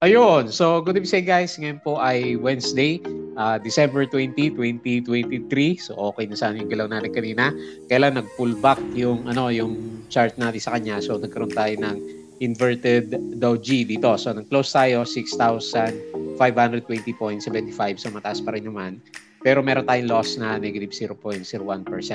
Ayun, so good evening guys. Ngayon po ay Wednesday, uh, December 20, 2023. So okay na sana yung galaw natin kanina. Kailan nag-pull back yung, ano, yung chart natin sa kanya. So nagkaroon tayo ng inverted Dow G dito. So nag-close tayo 6,520 points, 75. So mataas pa rin naman. Pero meron tayong loss na negative 0.01%.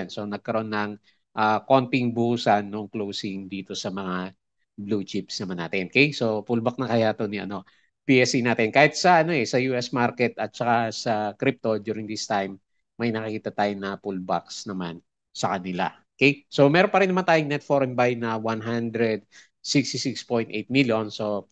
So nagkaroon ng uh, konting buhusan nung closing dito sa mga blue chips naman natin. Okay? So pullback na kaya to ni ano PSE natin kahit sa ano eh sa US market at saka sa crypto during this time may nakikita tayong na pullbacks naman sa kanila. Okay? So meron pa rin naman tayong net foreign buy na 166.8 million. So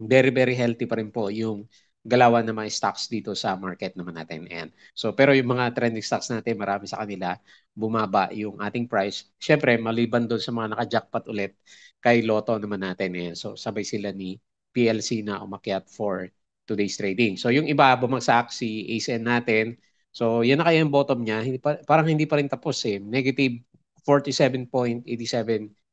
very very healthy pa rin po yung galawan ng mga stocks dito sa market naman natin. And so pero yung mga trending stocks natin, marami sa kanila bumaba yung ating price. Syempre maliban doon sa mga naka-jackpot ulit kay Lotto naman natin. And so sabay sila ni PLC na umakyat for today's trading. So yung iba bumagsak si ASN natin. So yan na kaya yung bottom niya. Hindi pa, parang hindi pa rin tapos eh. Negative 47.87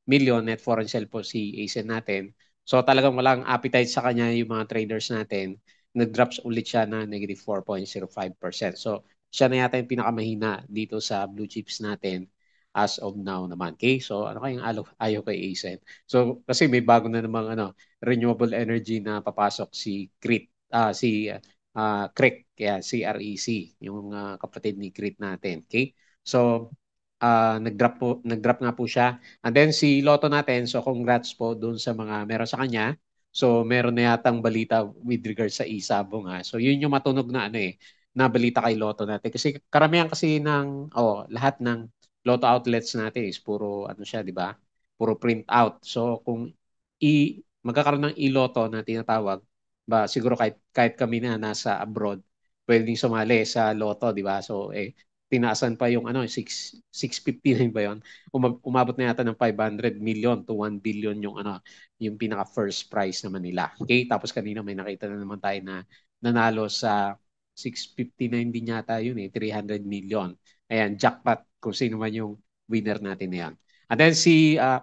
million net foreign sell po si ASN natin. So talagang walang appetite sa kanya yung mga traders natin nag-drops ulit siya na negative 4.05%. So, siya na yata yung pinakamahina dito sa blue chips natin as of now naman. Okay? So, ano kayang alaw, ayaw kay ASEN? So, kasi may bago na namang ano, renewable energy na papasok si CREET, uh, ah, si uh, ah, CREC, kaya CREC, e yung uh, kapatid ni CREET natin. Okay? So, uh, nag-drop, po, nag-drop nga po siya. And then si Lotto natin, so congrats po doon sa mga meron sa kanya. So meron na yatang balita with regards sa isabong ha. So yun yung matunog na ano eh, na balita kay Lotto natin. Kasi karamihan kasi ng, oh, lahat ng Lotto outlets natin is puro, ano siya, di ba? Puro print out. So kung i, magkakaroon ng e-Lotto na tinatawag, ba, siguro kahit, kahit kami na nasa abroad, pwedeng sumali sa Lotto, di ba? So eh, tinaasan pa yung ano 6 659 ba yon umabot na yata ng 500 million to 1 billion yung ano yung pinaka first prize naman nila okay tapos kanina may nakita na naman tayo na nanalo sa 659 din yata yun eh 300 million ayan jackpot kung sino man yung winner natin na yan and then si uh,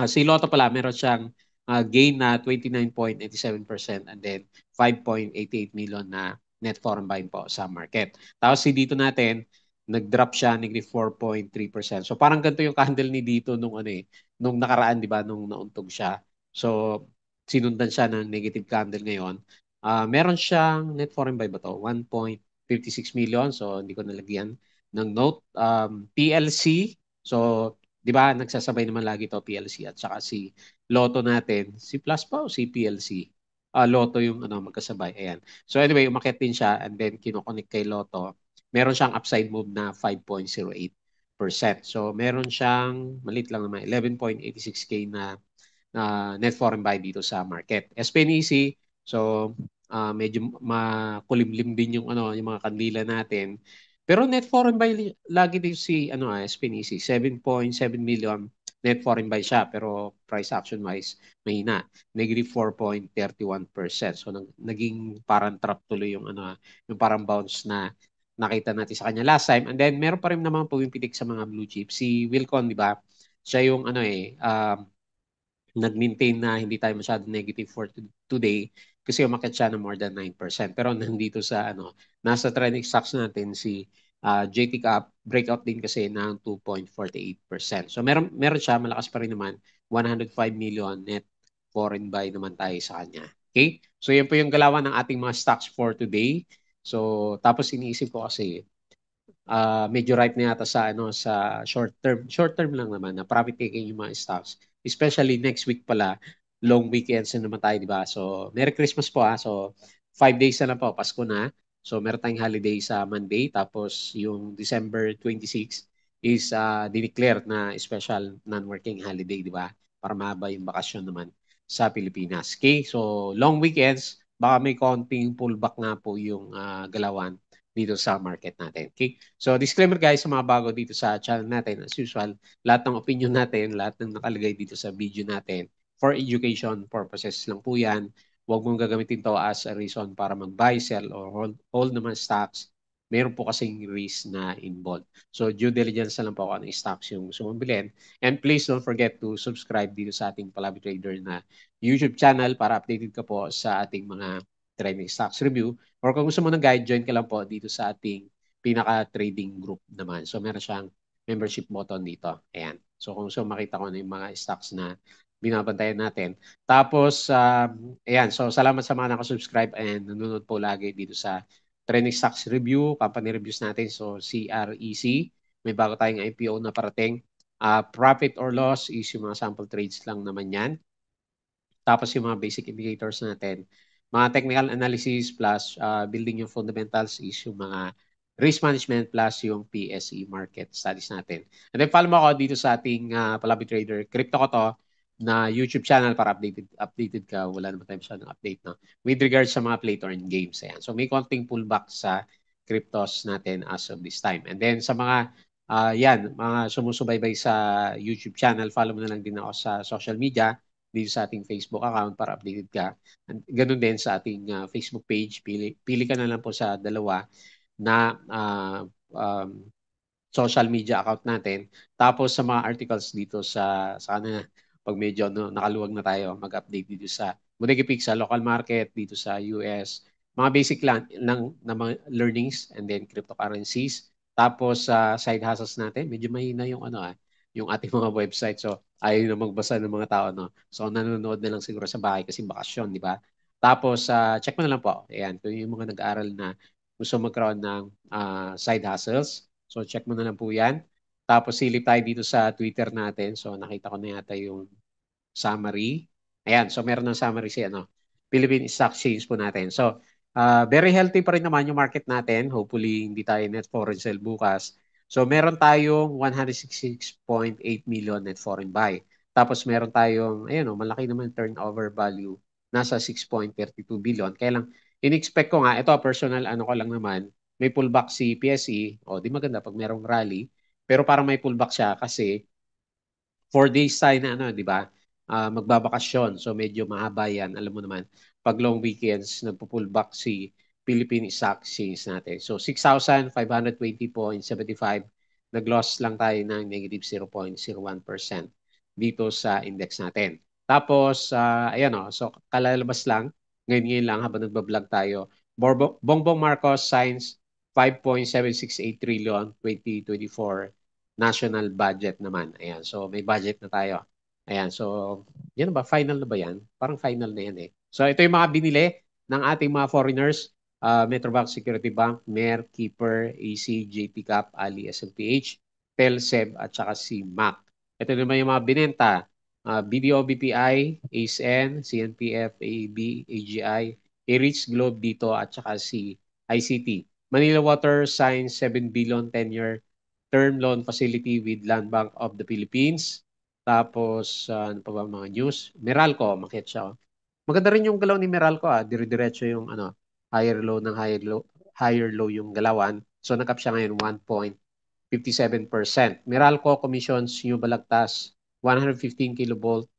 uh, si Lotto pala meron siyang uh, gain na 29.87% and then 5.88 million na net foreign buying po sa market. Tapos si dito natin, nag-drop siya ng 4.3%. So parang ganito yung candle ni dito nung ano eh, nung nakaraan 'di ba nung nauntog siya. So sinundan siya ng negative candle ngayon. Uh, meron siyang net foreign buy ba to? 1.56 million. So hindi ko nalagyan ng note um, PLC. So 'di ba nagsasabay naman lagi to PLC at saka si Lotto natin, si Plus pa o si PLC uh, Lotto yung ano, magkasabay. Ayan. So anyway, umakyat din siya and then kinoconnect kay Lotto. Meron siyang upside move na 5.08%. So meron siyang, malit lang naman, 11.86K na na uh, net foreign buy dito sa market. SPNEC, so uh, medyo makulimlim din yung ano yung mga kandila natin. Pero net foreign buy lagi din si ano ah, SPNEC 7.7 million Net foreign buy siya pero price action wise mahina. Negative 4.31%. So nag, naging parang trap tuloy yung ano yung parang bounce na nakita natin sa kanya last time. And then meron pa rin naman pumipitik sa mga blue chip. Si Wilcon, di ba? Siya yung ano eh, um, nag-maintain na hindi tayo masyado negative for today kasi umakit siya na more than 9%. Pero nandito sa ano, nasa trending stocks natin si Uh, ah, JT Cup, breakout din kasi ng 2.48%. So meron, meron siya, malakas pa rin naman, 105 million net foreign buy naman tayo sa kanya. Okay? So yan po yung galawan ng ating mga stocks for today. So tapos iniisip ko kasi uh, medyo ripe na yata sa ano sa short term. Short term lang naman na profit taking yung mga stocks. Especially next week pala, long weekends na naman tayo, di ba? So Merry Christmas po ha. Ah. So five days na lang po, Pasko na. So meron tayong holiday sa Monday tapos yung December 26 is uh, dineclare na special non-working holiday, di ba? Para mahaba yung bakasyon naman sa Pilipinas. Okay, so long weekends, baka may konting pullback nga po yung uh, galawan dito sa market natin. Okay? So disclaimer guys sa mga bago dito sa channel natin. As usual, lahat ng opinion natin, lahat ng nakalagay dito sa video natin for education purposes lang po yan Huwag mong gagamitin to as a reason para mag-buy, sell, or hold, hold naman stocks. Meron po kasing risk na involved. So due diligence na lang po kung anong stocks yung gusto mong bilhin. And please don't forget to subscribe dito sa ating Palabi Trader na YouTube channel para updated ka po sa ating mga trending stocks review. Or kung gusto mo ng guide, join ka lang po dito sa ating pinaka-trading group naman. So meron siyang membership button dito. Ayan. So kung gusto makita ko na yung mga stocks na binabantayan natin. Tapos, uh, ayan, so salamat sa mga nakasubscribe and nanonood po lagi dito sa Trending Stocks Review, company reviews natin, so CREC. E may bago tayong IPO na parating. Uh, profit or loss is yung mga sample trades lang naman yan. Tapos yung mga basic indicators natin. Mga technical analysis plus uh, building yung fundamentals is yung mga risk management plus yung PSE market studies natin. And then follow mo ako dito sa ating uh, ah, Palabi Trader. Crypto ko to na YouTube channel para updated updated ka wala naman tayo masyadong update na with regards sa mga play to earn games ayan so may konting pullback sa cryptos natin as of this time and then sa mga uh, yan mga sumusubaybay sa YouTube channel follow mo na lang din ako sa social media dito sa ating Facebook account para updated ka and ganun din sa ating uh, Facebook page pili pili ka na lang po sa dalawa na uh, um, social media account natin tapos sa mga articles dito sa sana pag medyo no, nakaluwag na tayo, mag-update dito sa Bodega Pig, sa local market, dito sa US, mga basic lang ng, ng mga learnings and then cryptocurrencies. Tapos sa uh, side hustles natin, medyo mahina yung ano ah, yung ating mga website. So ayaw na magbasa ng mga tao no. So nanonood na lang siguro sa bahay kasi bakasyon, di ba? Tapos uh, check mo na lang po. Ayan, kung yung mga nag-aaral na gusto magkaroon ng uh, side hustles. So check mo na lang po 'yan. Tapos silip tayo dito sa Twitter natin. So nakita ko na yata yung summary. Ayan, so meron ng summary si ano, Philippine Stock Exchange po natin. So uh, very healthy pa rin naman yung market natin. Hopefully hindi tayo net foreign sell bukas. So meron tayong 166.8 million net foreign buy. Tapos meron tayong, ayun o, oh, malaki naman turnover value. Nasa 6.32 billion. Kaya lang, in-expect ko nga, ito personal ano ko lang naman, may pullback si PSE, o di maganda pag merong rally, pero parang may pullback siya kasi four days tayo na ano, di ba? Uh, magbabakasyon. So medyo mahaba yan. Alam mo naman, pag long weekends, nagpo-pullback si Philippine stock exchange natin. So 6,520.75. Nag-loss lang tayo ng negative 0.01% dito sa index natin. Tapos, uh, ayan o, oh, so kalalabas lang, ngayon-ngayon lang habang nagbablog tayo, Bongbong Marcos signs 5.768 trillion 2024 national budget naman. Ayan, so may budget na tayo. Ayan, so yan ba? Final na ba yan? Parang final na yan eh. So ito yung mga binili ng ating mga foreigners. Uh, Metrobank Security Bank, MER, Keeper, AC, JP Cap, Ali, SMPH, TELSEB, at saka Mac. Ito naman yung mga binenta. Uh, BDO, BPI, ASN, CNPF, AEB, AGI, A-Rich Globe dito at saka si ICT. Manila Water, Science, 7 billion, 10-year, term loan facility with Land Bank of the Philippines. Tapos, uh, ano pa ba mga news? Meralco, makit siya. Oh. Maganda rin yung galaw ni Meralco, ah. dire-diretso yung ano, higher low ng higher low, higher low yung galawan. So, nakap siya ngayon 1.57%. Meralco commissions New Balagtas, 115 kilovolt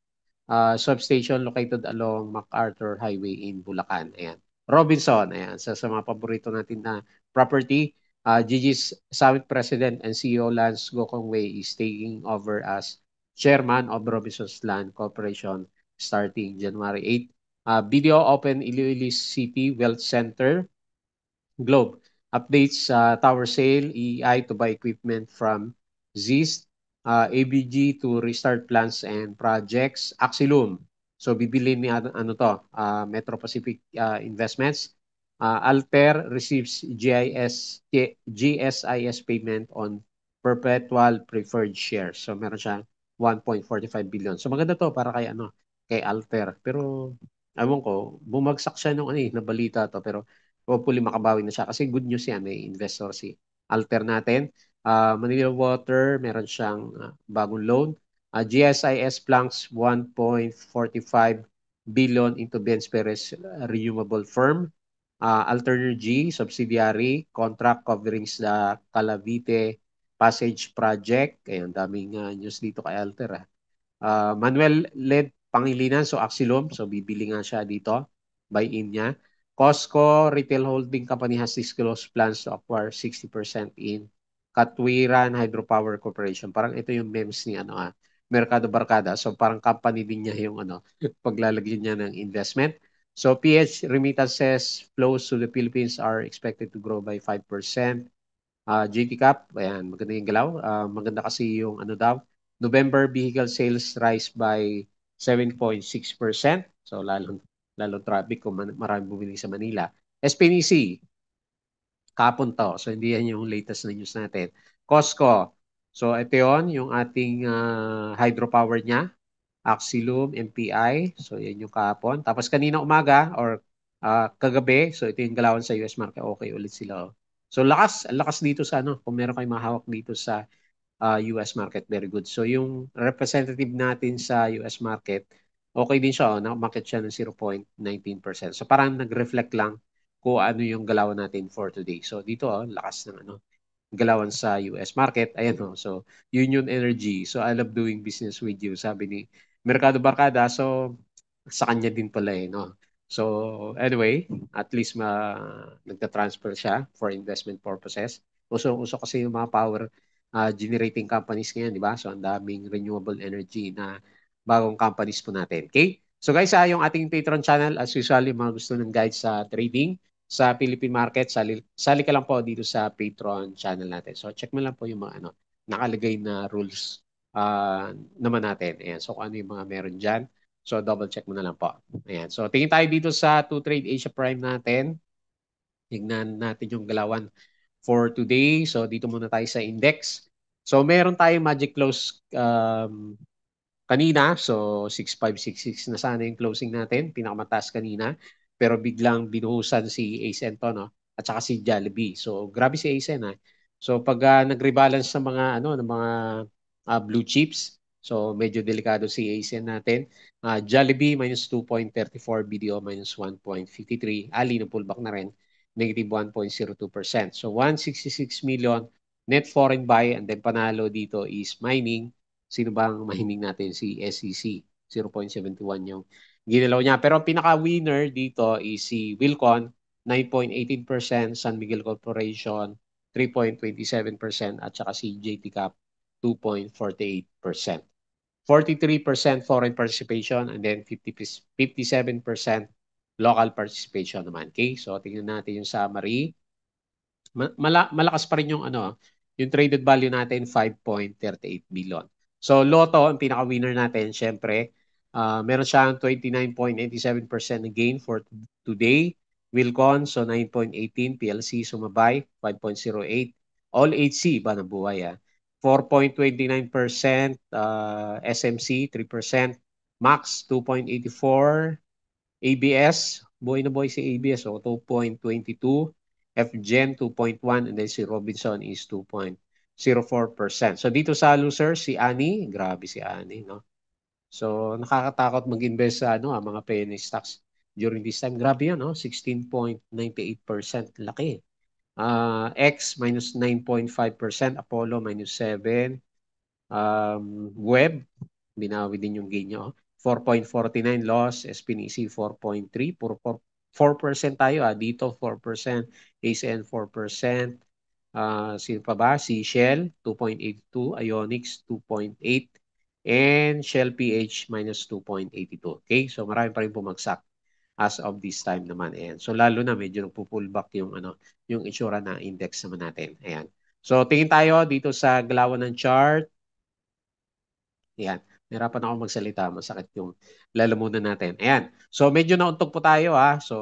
uh, substation located along MacArthur Highway in Bulacan. Ayan. Robinson, ayan, sa, sa mga paborito natin na property, uh, Gigi's Summit President and CEO Lance Gokongwei is taking over as Chairman of Robinson's Land Corporation starting January 8. Uh, video open Iloilo City Wealth Center Globe. Updates uh, tower sale, EI to buy equipment from ZIST, uh, ABG to restart plans and projects, Axilum. So bibili ni ano, ano to, uh, Metro Pacific uh, Investments Uh, Alter receives GIS, GSIS payment on perpetual preferred shares. So meron siyang 1.45 billion. So maganda to para kay ano, kay Alter. Pero ayun ko, bumagsak siya nung ano eh, nabalita to pero hopefully makabawi na siya kasi good news yan, may investor si Alter natin. Uh, Manila Water, meron siyang uh, bagong loan. Uh, GSIS planks 1.45 billion into Benz Perez Renewable Firm uh, ah, Alterner G, subsidiary, contract covering sa Calavite Passage Project. Ayun, daming uh, news dito kay Alter. Uh, ah. Manuel led Pangilinan, so Axilom, so bibili nga siya dito, buy-in niya. Costco Retail Holding Company has disclosed plans to acquire 60% in Katwiran Hydropower Corporation. Parang ito yung memes ni ano ah, Mercado Barkada. So parang company din niya yung ano, paglalagyan niya ng investment. So PH remittances flows to the Philippines are expected to grow by 5%. Uh, GT Cup, ayan, maganda yung galaw. Uh, maganda kasi yung ano daw. November vehicle sales rise by 7.6%. So lalo, lalo traffic kung marami bumili sa Manila. SPNC, kapon to. So hindi yan yung latest na news natin. Costco, so ito yun, yung ating uh, hydropower niya. Axilum, MPI. So, yan yung kahapon. Tapos kanina umaga or uh, kagabi, so ito yung galawan sa US market. Okay ulit sila. Oh. So, lakas. Lakas dito sa ano. Kung meron kayong mahawak dito sa uh, ah, US market, very good. So, yung representative natin sa US market, okay din siya. Oh. Nakamaket siya ng 0.19%. So, parang nag-reflect lang kung ano yung galawan natin for today. So, dito, oh, lakas ng ano galawan sa US market. Ayan, oh. so Union Energy. So, I love doing business with you. Sabi ni Merkado Barkada. So, sa kanya din pala eh, no? So, anyway, at least ma nagta-transfer siya for investment purposes. Uso-uso kasi yung mga power uh, generating companies ngayon, di ba? So, ang daming renewable energy na bagong companies po natin. Okay? So guys, uh, yung ating Patreon channel, as usual, yung mga gusto ng guide sa trading sa Philippine market, sali, sali ka lang po dito sa Patreon channel natin. So check mo lang po yung mga ano, nakalagay na rules uh, naman natin. Ayan. So kung ano yung mga meron dyan. So double check mo na lang po. Ayan. So tingin tayo dito sa 2 Trade Asia Prime natin. Tignan natin yung galawan for today. So dito muna tayo sa index. So meron tayong magic close um, kanina. So 6566 na sana yung closing natin. Pinakamataas kanina. Pero biglang binuhusan si ASEN to, no? At saka si Jollibee. So grabe si ASEN, ha? Ah. So pag uh, nag-rebalance ng mga ano ng mga uh, blue chips. So medyo delikado si Asian natin. Uh, Jollibee minus 2.34, BDO minus 1.53. Ali na pullback na rin, negative 1.02%. So 166 million net foreign buy and then panalo dito is mining. Sino bang mining natin? Si e SEC. 0.71 yung ginalaw niya. Pero ang pinaka-winner dito is si Wilcon, 9.18%, San Miguel Corporation, 3.27%, at saka si JT Cap, 2.48%. 43% foreign participation and then 57% local participation naman. Okay? So tingnan natin yung summary. Mala, malakas pa rin yung ano, yung traded value natin 5.38 billion. So Lotto ang pinaka-winner natin syempre. Uh, meron siyang 29.87% na gain for today. Wilcon, so 9.18. PLC, sumabay, 5.08. All HC, ba na buhay ah. 4.29%, uh, SMC 3%, Max 2.84, ABS, buhay na buhay si ABS oh, 2.22, FGen 2.1 and then si Robinson is 2.04%. So dito sa loser si Ani, grabe si Ani no. So nakakatakot mag-invest sa ano, ah, mga penny stocks during this time. Grabe 'yan no, 16.98%, laki uh, X minus 9.5%, Apollo minus 7, um, Web, binawi din yung gain nyo, 4.49 loss, SPNC 4.3, 4%, tayo ah, dito 4%, ACN 4%, uh, sino pa ba? Si Shell 2.82, Ionix 2.8, and Shell PH minus 2.82. Okay, so marami pa rin bumagsak as of this time naman. Ayan. So lalo na medyo nagpo-pullback yung ano, yung itsura na index naman natin. Ayan. So tingin tayo dito sa galaw ng chart. Ayan. Nahirapan ako magsalita, masakit yung lalamunan natin. Ayan. So medyo nauntog po tayo ha. So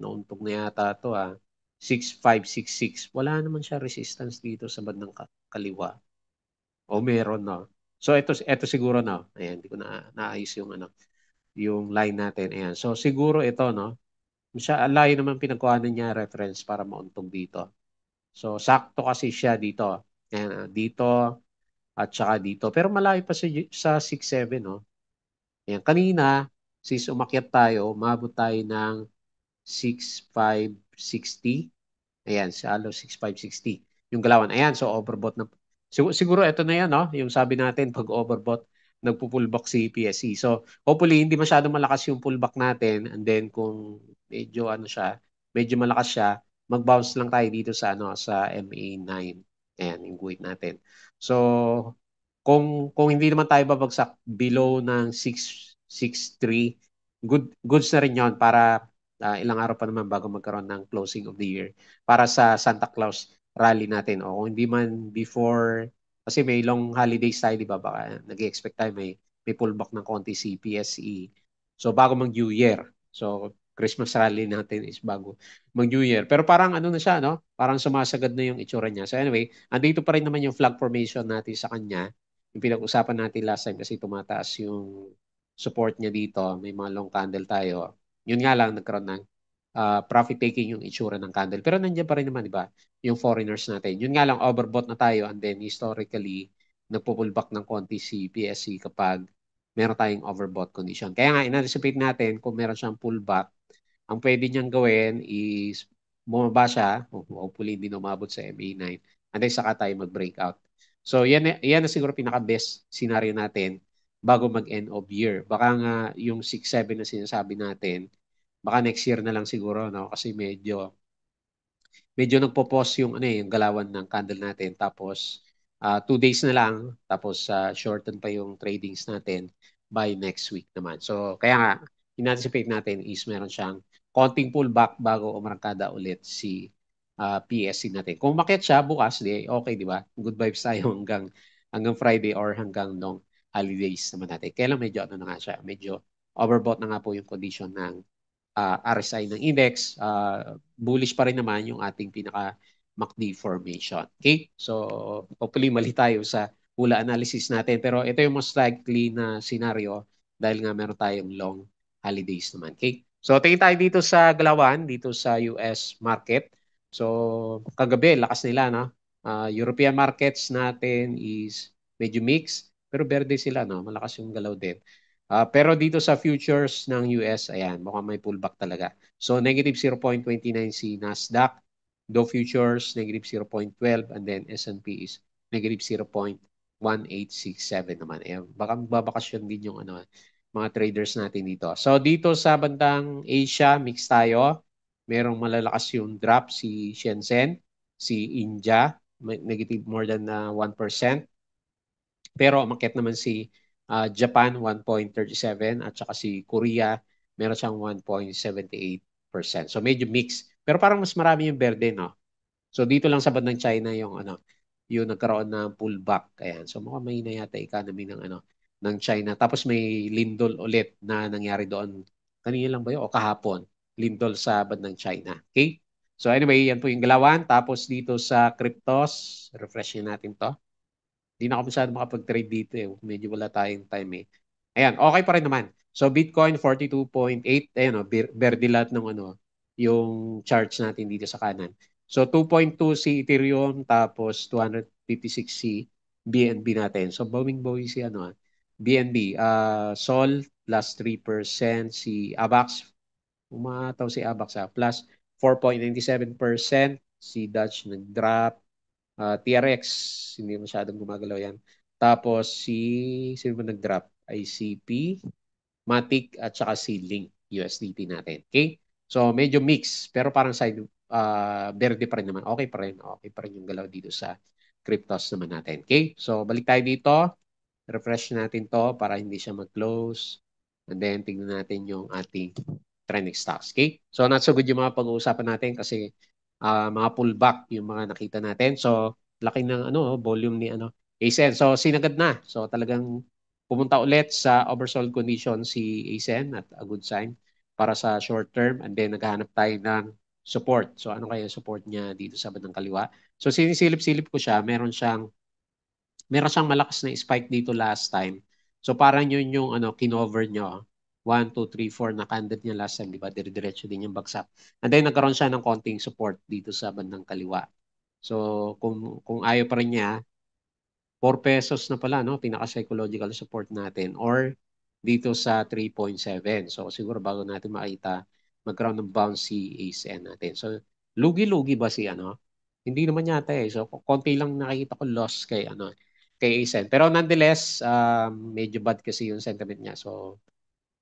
nauntog na yata to ha. 6566. Wala naman siya resistance dito sa bandang kaliwa. O meron no. So ito ito siguro no. Ayan, hindi ko na naayos yung ano yung line natin. Ayan. So siguro ito, no? Siya, ah, layo naman pinagkuhanan niya reference para mauntog dito. So sakto kasi siya dito. Ayan, ah, dito at saka dito. Pero malayo pa sa, sa 6-7, no? Ayan, kanina, sis umakyat tayo, umabot tayo ng 6,560. Ayan, salo 6,560. Yung galawan. Ayan, so overbought na. Siguro, siguro ito na yan, no? Yung sabi natin, pag overbought, nagpo-pullback si PSE. So, hopefully, hindi masyado malakas yung pullback natin. And then, kung medyo, ano siya, medyo malakas siya, mag-bounce lang tayo dito sa, ano, sa MA9. Ayan, yung guhit natin. So, kung, kung hindi naman tayo babagsak below ng 6.63, good, goods na rin yon para uh, ilang araw pa naman bago magkaroon ng closing of the year para sa Santa Claus rally natin. O kung hindi man before kasi may long holidays tayo, di ba? Baka nag-expect tayo may, may pullback ng konti CPSE. So bago mag New Year. So Christmas rally natin is bago mag New Year. Pero parang ano na siya, no? Parang sumasagad na yung itsura niya. So anyway, andito pa rin naman yung flag formation natin sa kanya. Yung pinag-usapan natin last time kasi tumataas yung support niya dito. May mga long candle tayo. Yun nga lang, nagkaroon ng uh, ah, profit taking yung itsura ng candle. Pero nandiyan pa rin naman, di ba? yung foreigners natin. Yun nga lang, overbought na tayo and then historically, nagpupullback ng konti si PSC kapag meron tayong overbought condition. Kaya nga, in-anticipate natin kung meron siyang pullback, ang pwede niyang gawin is bumaba siya, oh, hopefully hindi na umabot sa MA9, and then saka tayo mag-breakout. So yan, yan na siguro pinaka-best scenario natin bago mag-end of year. Baka nga yung 6-7 na sinasabi natin, baka next year na lang siguro, no? kasi medyo medyo nagpo-pause yung, ano, eh, yung galawan ng candle natin. Tapos, uh, two days na lang. Tapos, uh, shorten pa yung tradings natin by next week naman. So, kaya nga, in-anticipate natin is meron siyang konting pullback bago umarangkada ulit si uh, ah, PSC natin. Kung makit siya bukas, di, okay, di ba? Good vibes tayo hanggang, hanggang Friday or hanggang long holidays naman natin. Kaya medyo ano na nga siya, medyo overbought na nga po yung condition ng uh, ah, ah, RSI ng index, uh, ah, bullish pa rin naman yung ating pinaka MACD formation. Okay? So, hopefully mali tayo sa hula analysis natin. Pero ito yung most likely na scenario dahil nga meron tayong long holidays naman. Okay? So, tingin tayo dito sa Galawan, dito sa US market. So, kagabi, lakas nila, no? Uh, European markets natin is medyo mixed, pero berde sila, no? Malakas yung galaw din. Uh, pero dito sa futures ng US, ayan, mukhang may pullback talaga. So negative 0.29 si Nasdaq, Dow futures negative 0.12 and then S&P is negative 0.1867 naman. Eh, baka magbabakasyon din yung ano, mga traders natin dito. So dito sa bandang Asia, mix tayo. Merong malalakas yung drop si Shenzhen, si India, negative more than uh, ah, 1%. Pero umakyat naman si Uh, Japan 1.37 at saka si Korea meron siyang 1.78%. So medyo mix. Pero parang mas marami yung berde, no? So dito lang sa bandang China yung ano, yung nagkaroon ng pullback. Ayan. So mukhang mahina yata economy ng ano ng China. Tapos may lindol ulit na nangyari doon. Kanina lang ba 'yun o kahapon? Lindol sa bandang China. Okay? So anyway, yan po yung galawan. Tapos dito sa cryptos, refreshin natin to. Hindi na ako masyado makapag-trade dito eh. Medyo wala tayong time eh. Ayan, okay pa rin naman. So Bitcoin 42.8, ayun oh, verde lahat ng ano, yung charts natin dito sa kanan. So 2.2 si Ethereum tapos 256 si BNB natin. So bowing bowie si ano, BNB, ah, uh, ah, Sol plus 3%, si AVAX, umataw si AVAX ha, ah, plus 4.97%, si Dutch nag-drop, Uh, ah, TRX, hindi masyadong gumagalaw yan. Tapos si, sino ba nag-drop? ICP, Matic, at saka si Link, USDT natin. Okay? So medyo mix, pero parang side, uh, verde pa rin naman. Okay pa rin. Okay pa rin yung galaw dito sa cryptos naman natin. Okay? So balik tayo dito. Refresh natin to para hindi siya mag-close. And then tingnan natin yung ating trending stocks. Okay? So not so good yung mga pag-uusapan natin kasi uh, mga pullback yung mga nakita natin. So, laki ng ano, volume ni ano, ASEN. So, sinagad na. So, talagang pumunta ulit sa oversold condition si ASEN at a good sign para sa short term and then naghahanap tayo ng support. So, ano kaya support niya dito sa bandang kaliwa? So, sinisilip-silip ko siya. Meron siyang meron siyang malakas na spike dito last time. So, parang yun yung ano, kinover niya 1, 2, 3, 4 na candidate niya last time, di ba? Dire-diretso din yung bagsak. And then nagkaroon siya ng konting support dito sa bandang kaliwa. So kung, kung ayaw pa rin niya, 4 pesos na pala, no? Pinaka-psychological support natin. Or dito sa 3.7. So siguro bago natin makita, magkaroon ng bounce si ACN natin. So lugi-lugi ba si ano? Hindi naman yata eh. So konti lang nakikita ko loss kay ano kay ASEN. Pero nonetheless, um, medyo bad kasi yung sentiment niya. So,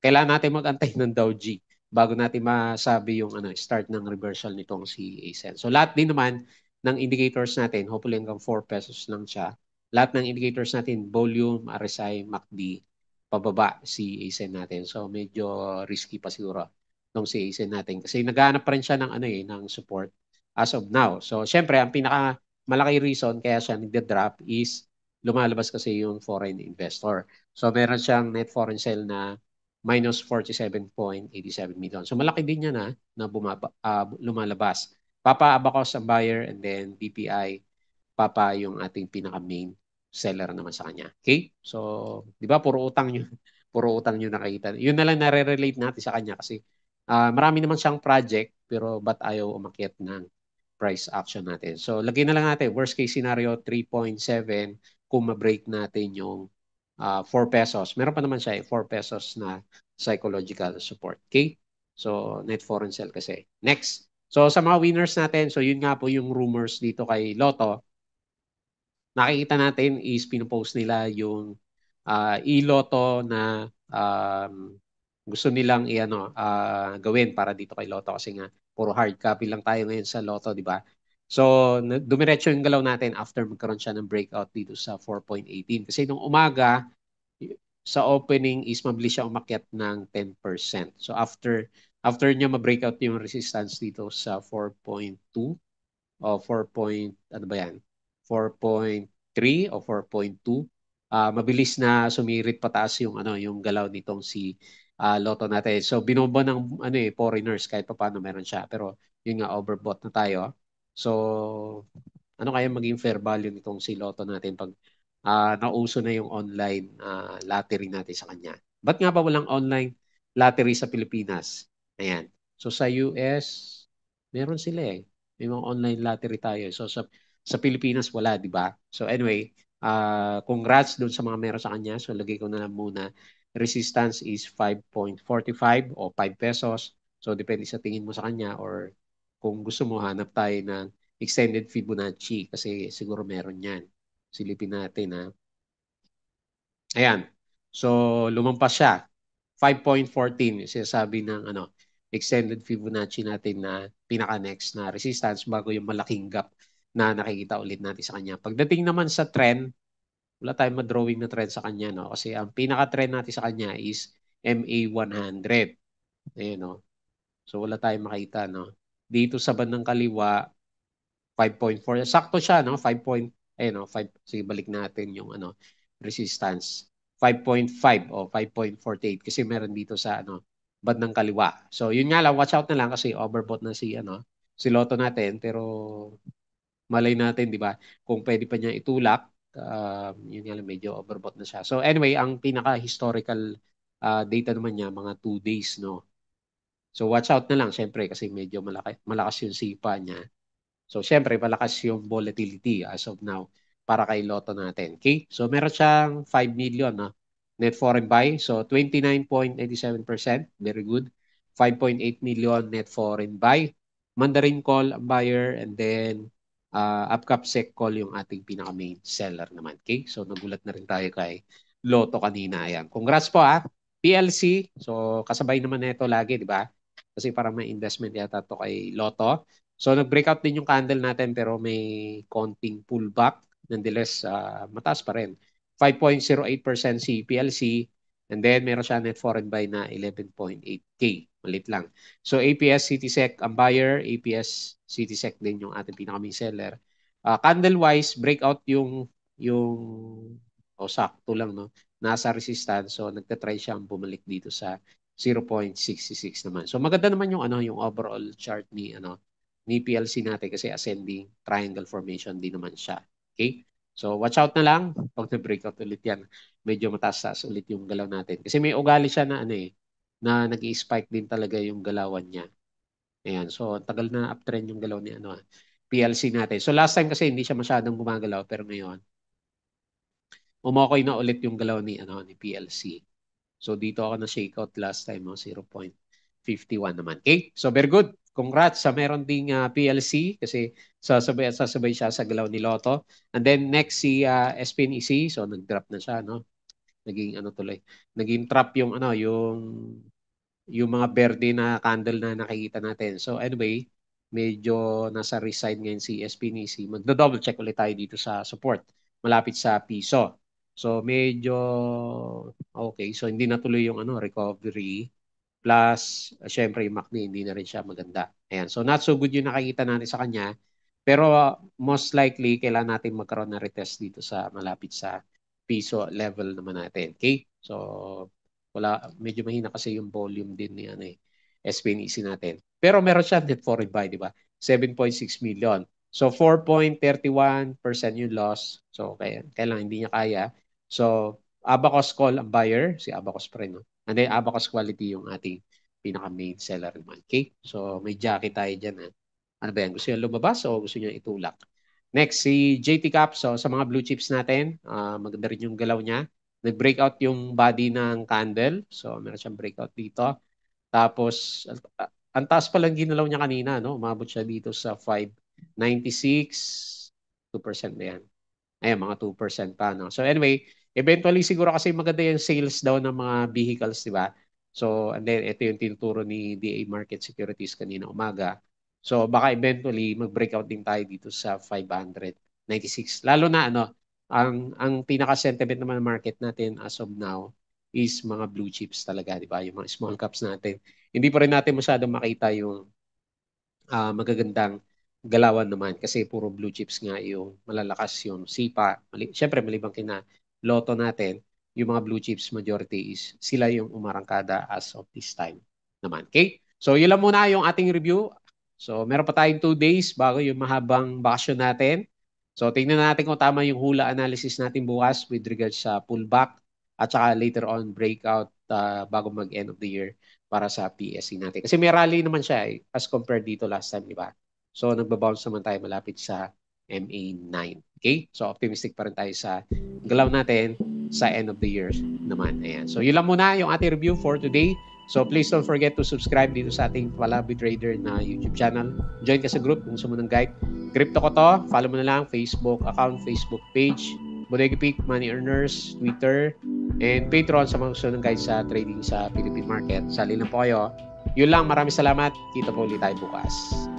kailangan natin magantay ng Dow G bago natin masabi yung ano, start ng reversal nitong si ASEN. So lahat din naman ng indicators natin, hopefully hanggang 4 pesos lang siya. Lahat ng indicators natin, volume, RSI, MACD, pababa si ASEN natin. So medyo risky pa siguro nung si ASEN natin kasi naghahanap pa rin siya ng ano eh, ng support as of now. So syempre, ang pinaka malaki reason kaya siya nagde-drop is lumalabas kasi yung foreign investor. So meron siyang net foreign sale na minus 47.87 million. So malaki din yan ha, na bumaba, uh, lumalabas. Papa Abacos ang buyer and then BPI, Papa yung ating pinaka-main seller naman sa kanya. Okay? So, di ba, puro utang yun. puro utang yun nakita. Yun na lang nare-relate natin sa kanya kasi uh, marami naman siyang project pero ba't ayaw umakyat ng price action natin. So, lagay na lang natin, worst case scenario, 3.7 kung ma-break natin yung uh, ah, 4 pesos. Meron pa naman siya eh, 4 pesos na psychological support. Okay? So, net foreign sell kasi. Next. So, sa mga winners natin, so yun nga po yung rumors dito kay Lotto. Nakikita natin is pinopost nila yung uh, e-Lotto na um, gusto nilang i-ano, uh, gawin para dito kay Lotto kasi nga puro hard copy lang tayo ngayon sa Lotto, di ba? So, dumiretso yung galaw natin after magkaroon siya ng breakout dito sa 4.18. Kasi nung umaga, sa opening is mabilis siya umakyat ng 10%. So, after after niya ma-breakout yung resistance dito sa 4.2 o 4. Point, ano ba yan? 4.3 o 4.2, uh, ah, mabilis na sumirit pataas yung ano yung galaw nitong si uh, Lotto natin. So binobo ng ano eh foreigners kahit papaano meron siya pero yun nga overbought na tayo. So, ano kaya maging fair value nitong si Lotto natin pag uh, nauso na yung online uh, lottery natin sa kanya? Ba't nga ba walang online lottery sa Pilipinas? Ayan. So, sa US, meron sila eh. May mga online lottery tayo. So, sa, sa Pilipinas, wala, di ba? So, anyway, uh, congrats doon sa mga meron sa kanya. So, lagay ko na lang muna. Resistance is 5.45 o 5 pesos. So, depende sa tingin mo sa kanya or kung gusto mo hanap tayo ng extended Fibonacci kasi siguro meron yan. Silipin natin ha. Ayan. So lumampas siya. 5.14 sinasabi ng ano extended Fibonacci natin na pinaka next na resistance bago yung malaking gap na nakikita ulit natin sa kanya. Pagdating naman sa trend, wala tayong ma-drawing na trend sa kanya no kasi ang pinaka trend natin sa kanya is MA100. Ayun no. So wala tayong makita no dito sa bandang kaliwa 5.4 sakto siya no 5. eh no 5 sige balik natin yung ano resistance 5.5 o 5.48 kasi meron dito sa ano bandang kaliwa so yun nga lang watch out na lang kasi overbought na si ano si loto natin pero malay natin di ba kung pwede pa niya itulak uh, yun nga lang medyo overbought na siya so anyway ang pinaka historical uh, ah, data naman niya mga 2 days no So watch out na lang syempre kasi medyo malaki, malakas yung sipa niya. So syempre malakas yung volatility as of now para kay Lotto natin. Okay? So meron siyang 5 million na ah, net foreign buy. So 29.87%, very good. 5.8 million net foreign buy. Mandarin call buyer and then uh, upcap sec call yung ating pinaka main seller naman. Okay? So nagulat na rin tayo kay Lotto kanina. Ayan. Congrats po ah. PLC, so kasabay naman nito lagi, di ba? Kasi parang may investment yata to kay Lotto. So nag-breakout din yung candle natin pero may konting pullback. Nonetheless, uh, mataas pa rin. 5.08% CPLC and then meron siya net foreign buy na 11.8K. Malit lang. So APS CTSEC ang buyer, APS CTSEC din yung ating pinaka-main seller. Uh, candle-wise, breakout yung yung o oh, sakto lang no nasa resistance so nagte-try siyang bumalik dito sa 0.66 naman. So maganda naman yung ano yung overall chart ni ano ni PLC natin kasi ascending triangle formation din naman siya. Okay? So watch out na lang pag na-breakout ulit yan. Medyo mataas ulit yung galaw natin. Kasi may ugali siya na ano eh, na nag spike din talaga yung galawan niya. Ayan. So tagal na uptrend yung galaw ni ano, ah, PLC natin. So last time kasi hindi siya masyadong gumagalaw pero ngayon, umakoy na ulit yung galaw ni ano ni PLC. So dito ako na shake out last time, no? 0.51 naman. Okay? So very good. Congrats sa meron ding uh, ah, PLC kasi sasabay at sasabay siya sa galaw ni Lotto. And then next si uh, ah, SPNEC, so nag-drop na siya, no? Naging ano tuloy, naging trap yung ano, yung yung mga birdie na candle na nakikita natin. So anyway, medyo nasa reside ngayon si SPNEC. Magdo-double check ulit tayo dito sa support malapit sa piso. So medyo okay. So hindi natuloy yung ano recovery. Plus, uh, syempre yung McNee, hindi na rin siya maganda. Ayan. So not so good yung nakikita natin sa kanya. Pero uh, most likely, kailangan natin magkaroon ng retest dito sa malapit sa piso level naman natin. Okay? So, wala, medyo mahina kasi yung volume din ni ano eh, SPNEC natin. Pero meron siya net foreign buy, di ba? 7.6 million. So 4.31% yung loss. So kaya, kailangan hindi niya kaya. So, Abacus Call ang buyer, si Abacus pa No? And then, Abacus Quality yung ating pinaka-main seller naman. Okay? So, may jacket tayo dyan. Ha? Ano ba yan? Gusto niya lumabas o gusto niya itulak? Next, si JT Cap. So, sa mga blue chips natin, uh, maganda rin yung galaw niya. Nag-breakout yung body ng candle. So, meron siyang breakout dito. Tapos, uh, ang taas pa lang ginalaw niya kanina. No? Umabot siya dito sa 596. 2% na yan. Ayan, mga 2% pa. No? So, anyway, Eventually siguro kasi maganda yung sales daw ng mga vehicles, di ba? So, and then ito yung tinuturo ni DA Market Securities kanina umaga. So, baka eventually mag-breakout din tayo dito sa 596. Lalo na ano, ang ang pinaka sentiment naman ng market natin as of now is mga blue chips talaga, di ba? Yung mga small caps natin. Hindi pa rin natin masyadong makita yung uh, magagandang galawan naman kasi puro blue chips nga yung malalakas yung SIPA. Mali, Siyempre, malibang kina loto natin, yung mga blue chips majority is sila yung umarangkada as of this time naman. Okay? So yun lang muna yung ating review. So meron pa tayong 2 days bago yung mahabang bakasyon natin. So tingnan natin kung tama yung hula analysis natin bukas with regards sa pullback at saka later on breakout uh, bago mag-end of the year para sa PSE natin. Kasi may rally naman siya eh, as compared dito last time, di ba? So nagbabounce naman tayo malapit sa MA9. Okay? So optimistic pa rin tayo sa galaw natin sa end of the year naman. Ayan. So yun lang muna yung ating review for today. So please don't forget to subscribe dito sa ating Palabi Trader na YouTube channel. Join ka sa group kung gusto mo ng guide. Crypto ko to. Follow mo na lang Facebook account, Facebook page, Bodega Peak, Money Earners, Twitter, and Patreon sa mga gusto ng guide sa trading sa Philippine market. Sali lang po kayo. Yun lang. Maraming salamat. Kita po ulit tayo bukas.